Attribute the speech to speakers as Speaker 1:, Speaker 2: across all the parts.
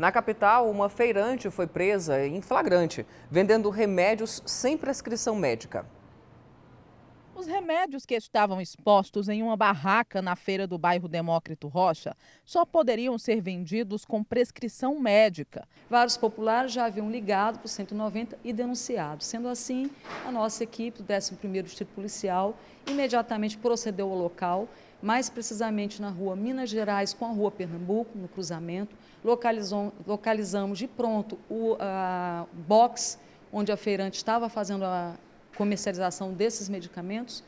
Speaker 1: Na capital, uma feirante foi presa em flagrante, vendendo remédios sem prescrição médica. Os remédios que estavam expostos em uma barraca na feira do bairro Demócrito Rocha só poderiam ser vendidos com prescrição médica.
Speaker 2: Vários populares já haviam ligado para o 190 e denunciado. Sendo assim, a nossa equipe do 11º Distrito Policial imediatamente procedeu ao local, mais precisamente na rua Minas Gerais com a rua Pernambuco, no cruzamento. localizamos de pronto o uh, box onde a feirante estava fazendo a comercialização desses medicamentos.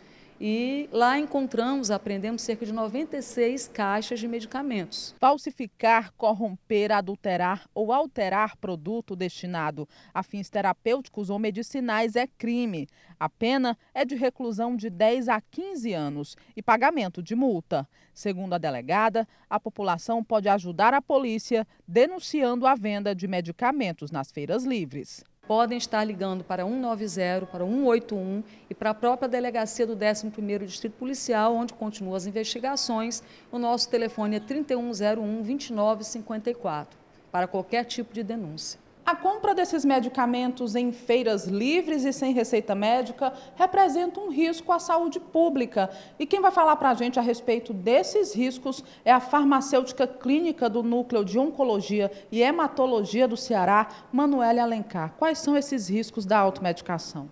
Speaker 2: E lá encontramos, aprendemos cerca de 96 caixas de medicamentos. Falsificar, corromper,
Speaker 1: adulterar ou alterar produto destinado a fins terapêuticos ou medicinais é crime. A pena é de reclusão de 10 a 15 anos e pagamento de multa. Segundo a delegada, a população pode ajudar a polícia denunciando
Speaker 2: a venda de medicamentos nas feiras livres podem estar ligando para 190, para 181 e para a própria delegacia do 11º Distrito Policial, onde continuam as investigações. O nosso telefone é 3101 2954 para qualquer tipo de denúncia.
Speaker 1: A compra desses medicamentos em feiras livres e sem receita médica representa um risco à saúde pública. E quem vai falar para a gente a respeito desses riscos é a farmacêutica clínica do Núcleo de Oncologia e Hematologia do Ceará, Manuela Alencar. Quais são esses riscos da automedicação?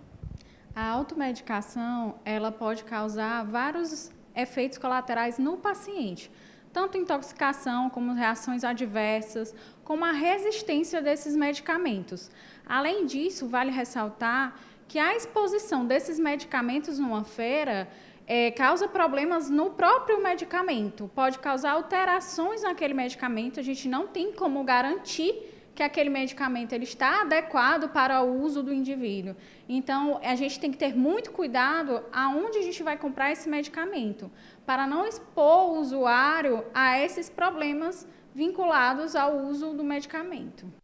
Speaker 3: A automedicação, ela pode causar vários efeitos colaterais no paciente tanto intoxicação como reações adversas, como a resistência desses medicamentos. Além disso, vale ressaltar que a exposição desses medicamentos numa feira é, causa problemas no próprio medicamento, pode causar alterações naquele medicamento, a gente não tem como garantir que aquele medicamento ele está adequado para o uso do indivíduo. Então, a gente tem que ter muito cuidado aonde a gente vai comprar esse medicamento, para não expor o usuário a esses problemas vinculados ao uso do medicamento.